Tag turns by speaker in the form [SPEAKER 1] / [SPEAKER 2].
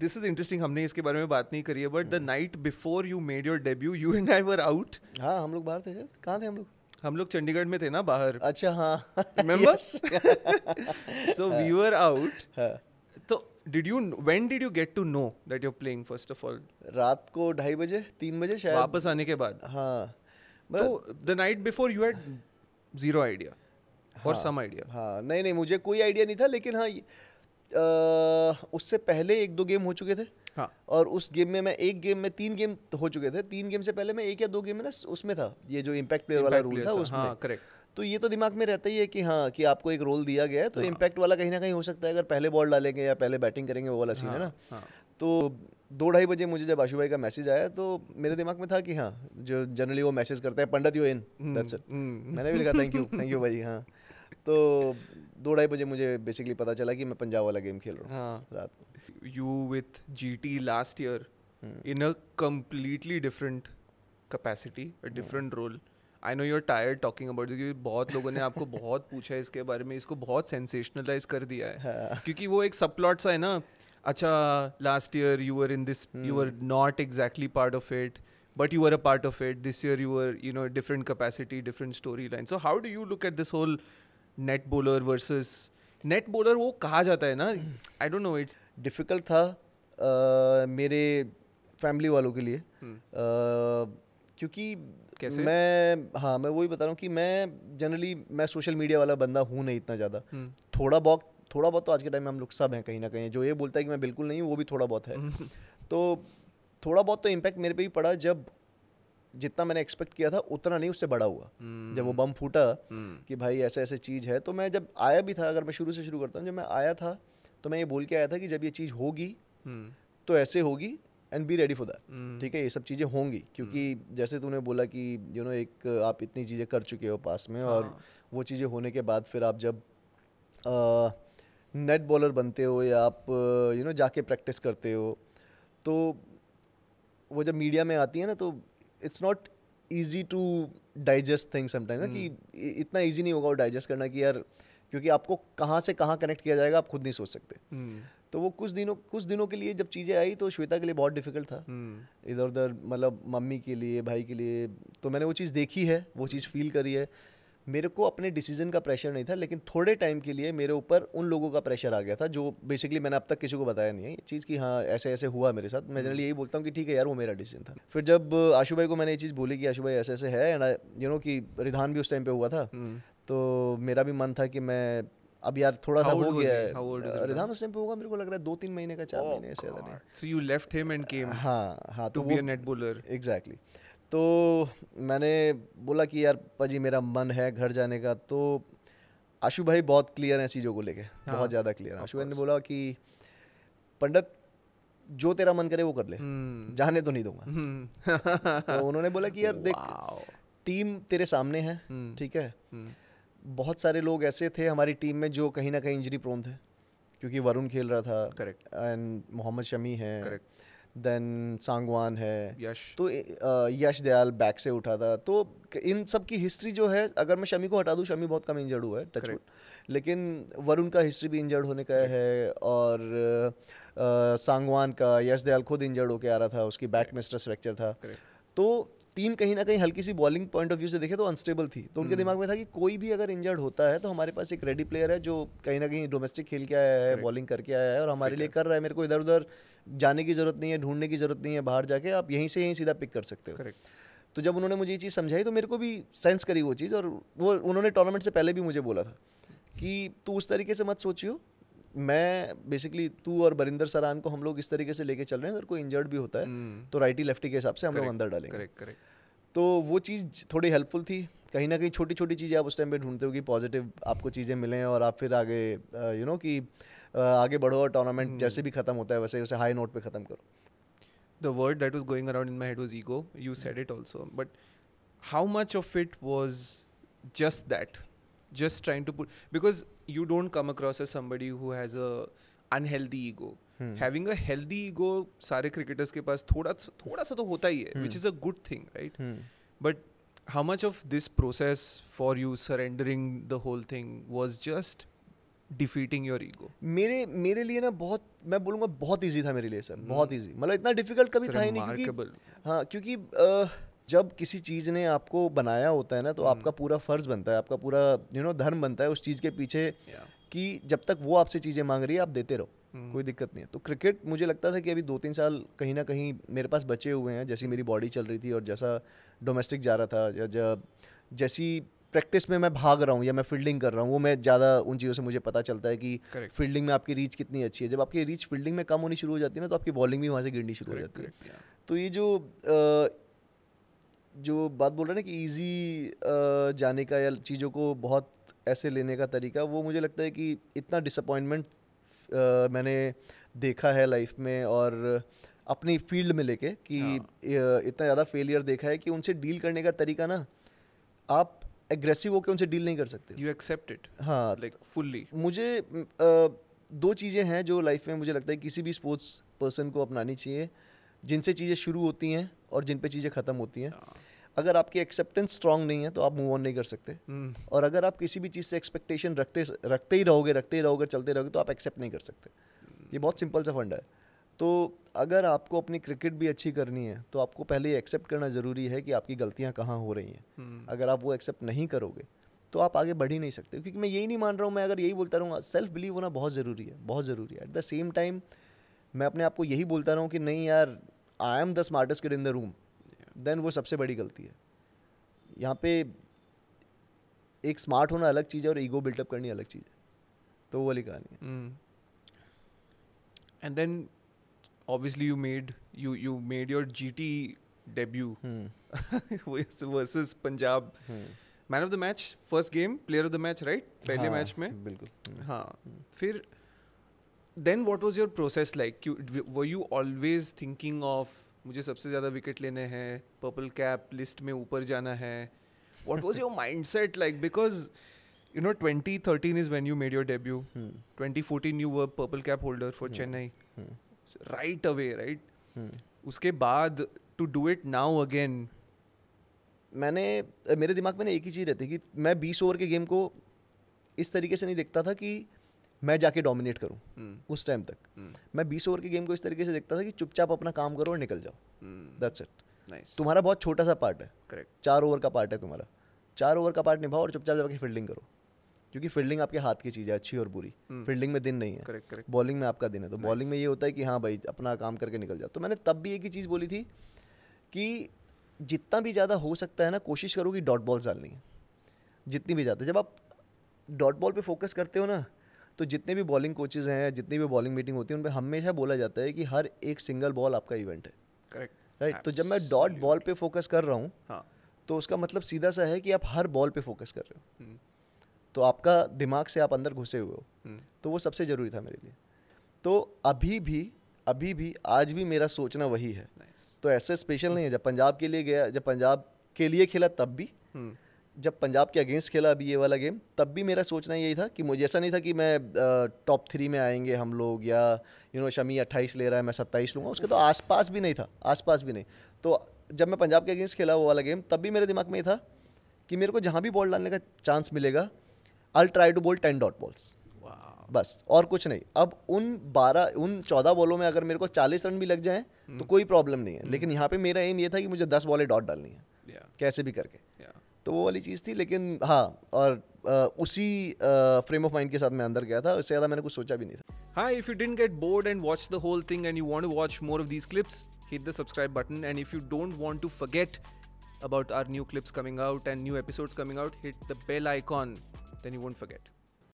[SPEAKER 1] This is interesting हमने इसके बारे में बात नहीं करी है but the night before you made your debut you and I were out
[SPEAKER 2] हाँ हम लोग बाहर थे कहाँ थे हम लोग
[SPEAKER 1] हम लोग चंडीगढ़ में थे ना बाहर अच्छा हाँ remember so we were out तो did you when did you get to know that you playing first of all
[SPEAKER 2] रात को ढाई बजे तीन बजे शायद वापस
[SPEAKER 1] आने के बाद हाँ
[SPEAKER 2] तो the night before you had zero idea और सम आइडिया हाँ नहीं नहीं मुझे कोई आइडिया नहीं था लेकिन हाँ उससे पहले एक दो गेम हो चुके थे हाँ और उस गेम में मैं एक गेम में तीन गेम हो चुके थे तीन गेम से पहले मैं एक या दो गेम में ना उसमें था ये जो इम्पैक्ट प्लेयर वाला रूल था उसमें करेक्ट हाँ, तो ये तो दिमाग में रहता ही है कि हाँ कि आपको एक रोल दिया गया है तो इम्पैक्ट हाँ। वाला कहीं ना कहीं हो सकता है अगर पहले बॉल डालेंगे या पहले बैटिंग करेंगे वो वाला सीन है हाँ, ना तो दो ढाई बजे मुझे जब आशु भाई का मैसेज आया तो मेरे दिमाग में था कि हाँ जो जनरली वो मैसेज करते हैं Pandit you in that's hmm, it hmm. मैंने भी लिखा थैंक यू थैंक यू भाई हाँ तो दो ढाई बजे मुझे बेसिकली पता चला कि मैं पंजाब वाला गेम खेल रहा हूँ हाँ। रात को you with
[SPEAKER 1] G T last year in a completely different capacity a different role I know you're tired talking about क्योंकि बहुत लोगों ने आपको बहुत पूछा है इसके बारे में इसको बहुत सेंसेशनलाइज कर दिया है हाँ। क्योंकि वो एक सब प्लॉट सा है ना अच्छा last year you are in this you are not exactly part of it you are a part of it this year you are you know different capacity different story line so how do you look at this whole net bowler
[SPEAKER 2] versus net bowler वो कहा जाता है ना I don't know it's difficult था आ, मेरे family वालों के लिए आ, हम्म। क्योंकि कैसे? मैं हाँ मैं वही बता रहा हूँ कि मैं जनरली मैं सोशल मीडिया वाला बंदा हूँ नहीं इतना ज़्यादा हम्म। थोड़ा बहुत थोड़ा बहुत तो आज के टाइम में हम लोग सब हैं कहीं ना कहीं जो ये बोलता है कि मैं बिल्कुल नहीं हूँ वो भी थोड़ा बहुत है हम्म। तो थोड़ा बहुत तो इम्पैक्ट मेरे पे ही पड़ा जब जितना मैंने एक्सपेक्ट किया था उतना नहीं उससे बड़ा हुआ हम्म। जब वो बम फूटा हम्म। कि भाई ऐसे ऐसे चीज़ है तो मैं जब आया भी था अगर मैं शुरू से शुरू करता हूँ जब मैं आया था तो मैं ये बोल के आया था कि जब ये चीज़ होगी हम्म। तो ऐसे होगी and be ready for that ठीक है ये सब चीज़ें होंगी क्योंकि जैसे तूने बोला कि यू नो एक आप इतनी चीज़ें कर चुके हो पास में और हाँ। वो चीज़ें होने के बाद फिर आप जब नेट बॉलर बनते हो या आप यू नो जाके प्रैक्टिस करते हो तो वो जब मीडिया में आती है ना तो it's not easy to digest thing sometime ना कि hmm. इतना ईजी नहीं होगा वो डाइजेस्ट करना कि यार क्योंकि आपको कहाँ से कहाँ कनेक्ट किया जाएगा आप खुद नहीं सोच सकते hmm. तो वो कुछ दिनों कुछ दिनों के लिए जब चीज़ें आई तो श्वेता के लिए बहुत डिफिकल्ट था hmm. इधर उधर मतलब मम्मी के लिए भाई के लिए तो मैंने वो चीज़ देखी है वो चीज़ फील करी है मेरे को अपने डिसीजन का प्रेशर नहीं था लेकिन थोड़े टाइम के लिए मेरे ऊपर उन लोगों का प्रेशर आ गया था जो बेसिकली मैंने अब तक किसी को बताया नहीं है ये चीज़ की हाँ ऐसे ऐसे हुआ मेरे साथ मैं जनरली यही बोलता हूँ कि ठीक है यार वो मेरा डिसीजन था फिर जब आशू भाई को मैंने ये चीज़ बोली कि आशू भाई ऐसे ऐसे है एंड यू नो कि रिधान भी उस टाइम पर हुआ था हम्म। तो मेरा भी मन था कि मैं अब यार थोड़ा सा हो गया है रिधान उस टाइम पे होगा मेरे को लग रहा है दो तीन महीने का चार oh, महीने ऐसे so you left him and came हाँ हाँ तो बी नेट बोलर एग्जैक्टली तो मैंने बोला कि यार पाजी मेरा मन है घर जाने का तो आशु भाई बहुत क्लियर हैं चीज़ों को लेके हाँ, बहुत ज़्यादा क्लियर हैं आशु भाई ने बोला कि पंडित जो तेरा मन करे वो कर ले हम्म। जाने तो नहीं दूंगा हम्म।
[SPEAKER 1] तो
[SPEAKER 2] उन्होंने बोला कि यार देख टीम तेरे सामने है हम्म। ठीक है बहुत सारे लोग ऐसे थे हमारी टीम में जो कहीं ना कहीं इंजरी प्रोन थे क्योंकि वरुण खेल रहा था करेक्ट एंड मोहम्मद शमी है करेक्ट देन सांगवान है यश तो यश दयाल बैक से उठा था तो इन सब की हिस्ट्री जो है अगर मैं शमी को हटा दूँ शमी बहुत कम इंजर्ड हुआ है टच लेकिन वरुण का हिस्ट्री भी इंजर्ड होने का है और सांगवान का यश दयाल खुद इंजर्ड होके आ रहा था उसकी बैक में स्ट्रेस फ्रैक्चर था तो टीम कहीं ना कहीं हल्की सी बॉलिंग पॉइंट ऑफ व्यू से देखे तो अनस्टेबल थी तो उनके हम्म। दिमाग में था कि कोई भी अगर इंजर्ड होता है तो हमारे पास एक रेडी प्लेयर है जो कहीं ना कहीं डोमेस्टिक खेल के आया है बॉलिंग करके आया है और हमारे लिए कर रहा है मेरे को इधर उधर जाने की जरूरत नहीं है ढूंढने की जरूरत नहीं है बाहर जाके आप यहीं से यहीं सीधा पिक कर सकते हो तो जब उन्होंने मुझे ये चीज़ समझाई तो मेरे को भी सेंस करी वो चीज़ और वो उन्होंने टूर्नामेंट से पहले भी मुझे बोला था कि तू उस तरीके से मत सोचियो मैं बेसिकली तू और बरिंदर सरान को हम लोग इस तरीके से लेके चल रहे हैं अगर कोई इंजर्ड भी होता है हम्म। तो राइटी लेफ्टी के हिसाब से हम लोग अंदर डालेंगे करेक्ट करेक्ट तो वो चीज़ थोड़ी हेल्पफुल थी कहीं ना कहीं छोटी छोटी चीज़ें आप उस टाइम पे ढूंढते हो कि पॉजिटिव आपको चीज़ें मिलें और आप फिर आगे यू नो कि आगे बढ़ो और टूर्नामेंट हम्म। जैसे भी ख़त्म होता है वैसे उसे हाई नोट पे ख़त्म करो
[SPEAKER 1] the word that was going around in my head was ego you said it also but how much of it was just that just trying to put because you don't come across as somebody who has a unhealthy ego. hmm. having a healthy ego sare cricketers ke paas thoda thoda sa to hota hi hai hmm. which is a good thing right hmm. but how much of this process for you surrendering the whole thing was just
[SPEAKER 2] defeating your ego मेरे मेरे लिए ना बहुत मैं बोलूँगा बहुत easy था मेरे लिए सर बहुत ईजी मतलब इतना डिफिकल्ट कभी था ही नहीं क्योंकि हाँ क्योंकि जब किसी चीज़ ने आपको बनाया होता है ना तो हम्म। आपका पूरा फ़र्ज़ बनता है आपका पूरा यू नो धर्म बनता है उस चीज़ के पीछे कि जब तक वो आपसे चीज़ें मांग रही है आप देते रहो हम्म। कोई दिक्कत नहीं है तो क्रिकेट मुझे लगता था कि अभी दो तीन साल कहीं ना कहीं मेरे पास बचे हुए हैं जैसी मेरी बॉडी चल रही थी और जैसा डोमेस्टिक जा रहा था या जब जैसी प्रैक्टिस में मैं भाग रहा हूँ या मैं फील्डिंग कर रहा हूँ वो मैं ज़्यादा उन चीज़ों से मुझे पता चलता है कि फील्डिंग में आपकी रीच कितनी अच्छी है जब आपकी रीच फील्डिंग में कम होनी शुरू हो जाती है ना तो आपकी बॉलिंग भी वहाँ से गिरनी शुरू हो जाती है तो ये जो जो बात बोल रहे हैं ना कि ईजी जाने का या चीज़ों को बहुत ऐसे लेने का तरीका वो मुझे लगता है कि इतना डिसअपॉइंटमेंट मैंने देखा है लाइफ में और अपनी फील्ड में लेके कि हाँ। इतना ज़्यादा फेलियर देखा है कि उनसे डील करने का तरीका ना आप एग्रेसिव होकर उनसे डील नहीं कर सकते यू एक्सेप्ट इट हाँ लाइक फुल्ली मुझे आ, दो चीज़ें हैं जो लाइफ में मुझे लगता है किसी भी स्पोर्ट्स पर्सन को अपनानी चाहिए जिनसे चीज़ें शुरू होती हैं और जिन पे चीज़ें ख़त्म होती हैं अगर आपकी एक्सेप्टेंस स्ट्रांग नहीं है तो आप मूव ऑन नहीं कर सकते हम्म। और अगर आप किसी भी चीज़ से एक्सपेक्टेशन रखते रखते ही रहोगे रखते ही रहोगे चलते रहोगे तो आप एक्सेप्ट नहीं कर सकते ये बहुत सिंपल सा फंडा है तो अगर आपको अपनी क्रिकेट भी अच्छी करनी है तो आपको पहले एक्सेप्ट करना ज़रूरी है कि आपकी गलतियाँ कहाँ हो रही हैं हम्म। अगर आप वो एक्सेप्ट नहीं करोगे तो आप आगे बढ़ ही नहीं सकते क्योंकि मैं यही नहीं मान रहा हूँ मैं अगर यही बोलता रहूँगा सेल्फ बिलीव होना बहुत ज़रूरी है बहुत ज़रूरी है एट द सेम टाइम मैं अपने आप को यही बोलता रहा हूँ कि नहीं यार I am the smartest kid in the room then वो सबसे बड़ी गलती है यहाँ पे एक स्मार्ट होना अलग चीज़ है और ईगो बिल्टअप करनी अलग चीज़ है तो वो वाली
[SPEAKER 1] कहानी and then obviously you made you you made your T debut versus Punjab man of the match first game player of the match right पहले मैच हाँ, में बिल्कुल हाँ hmm. फिर then what was your process like were you always thinking of मुझे सबसे ज़्यादा विकेट लेने हैं पर्पल कैप लिस्ट में ऊपर जाना है what was your mind set like because you know twenty thirteen is when you made your debut twenty fourteen you were purple cap holder for Chennai right
[SPEAKER 2] away right उसके बाद to do it now again मैंने मेरे दिमाग में ना एक ही चीज़ रहती कि मैं बीस ओवर के गेम को इस तरीके से नहीं देखता था कि मैं जाके डोमिनेट करूँ हम्म। उस टाइम तक हम्म। मैं बीस ओवर के गेम को इस तरीके से देखता था कि चुपचाप अपना काम करो और निकल जाओ दैट्स हम्म। इट तुम्हारा बहुत छोटा सा पार्ट है करेक्ट चार ओवर का पार्ट है तुम्हारा चार ओवर का पार्ट निभाओ और चुपचाप जाके फील्डिंग करो क्योंकि फील्डिंग आपके हाथ की चीज़ है अच्छी और बुरी फील्डिंग में दिन नहीं है करेक्ट करेक्ट बॉलिंग में आपका दिन है तो बॉलिंग में ये होता है कि हाँ भाई अपना काम करके निकल जाओ तो मैंने तब भी एक ही चीज़ बोली थी कि जितना भी ज़्यादा हो सकता है ना कोशिश करो कि डॉट बॉल डालनी है जितनी भी ज़्यादा जब आप डॉट बॉल पे फोकस करते हो ना तो जितने भी बॉलिंग कोचेज हैं जितनी भी बॉलिंग मीटिंग होती है उन पर हमेशा बोला जाता है कि हर एक सिंगल बॉल आपका इवेंट है करेक्ट राइट तो जब मैं डॉट बॉल पे फोकस कर रहा हूँ हाँ। तो उसका मतलब सीधा सा है कि आप हर बॉल पे फोकस कर रहे हो हम्म। तो आपका दिमाग से आप अंदर घुसे हुए हो हम्म। तो वो सबसे ज़रूरी था मेरे लिए तो अभी भी अभी भी आज भी मेरा सोचना वही है nice. तो ऐसे स्पेशल नहीं है जब पंजाब के लिए गया जब पंजाब के लिए खेला तब भी हम्म। जब पंजाब के अगेंस्ट खेला अभी ये वाला गेम तब भी मेरा सोचना यही था कि मुझे ऐसा नहीं था कि मैं टॉप थ्री में आएंगे हम लोग या यू नो शमी अट्ठाईस ले रहा है मैं सत्ताईस लूँगा उसके तो आसपास भी नहीं था आसपास भी नहीं तो जब मैं पंजाब के अगेंस्ट खेला वो वाला गेम तब भी मेरे दिमाग में ये था कि मेरे को जहाँ भी बॉल डालने का चांस मिलेगा I try to bowl ten dot balls बस और कुछ नहीं अब उन बारह उन चौदह बॉलों में अगर मेरे को चालीस रन भी लग जाएँ तो हम्म। कोई प्रॉब्लम नहीं है हम्म। लेकिन यहाँ पे मेरा एम ये था कि मुझे दस बॉलें डॉट डालनी है कैसे भी करके तो वो वाली चीज़ थी लेकिन हाँ और Uh, उसी फ्रेम ऑफ माइंड के साथ मैं अंदर गया था उससे ज्यादा मैंने कुछ सोचा भी नहीं था
[SPEAKER 1] हाँ इफ यू डिट get bored and watch the whole thing and you want watch more of these clips hit the subscribe button and if you don't want to forget about our new clips coming out and new episode coming out hit the bell icon then you won't forget